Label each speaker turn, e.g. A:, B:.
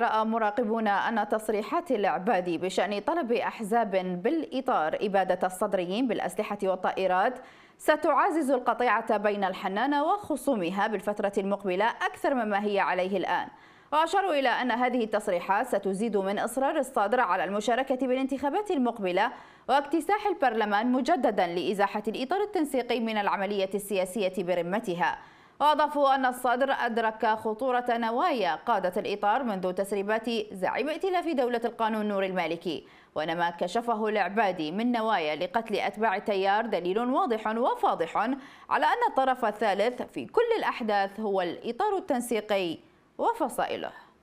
A: رأى مراقبون أن تصريحات العبادي بشأن طلب أحزاب بالإطار إبادة الصدريين بالأسلحة والطائرات ستعزز القطيعة بين الحنانة وخصومها بالفترة المقبلة أكثر مما هي عليه الآن وأشاروا إلى أن هذه التصريحات ستزيد من إصرار الصادر على المشاركة بالانتخابات المقبلة واكتساح البرلمان مجددا لإزاحة الإطار التنسيقي من العملية السياسية برمتها وأضافوا أن الصدر أدرك خطورة نوايا قادة الإطار منذ تسريبات زعيم ائتلاف دولة القانون نور المالكي وإنما كشفه العبادي من نوايا لقتل أتباع التيار دليل واضح وفاضح على أن الطرف الثالث في كل الأحداث هو الإطار التنسيقي وفصائله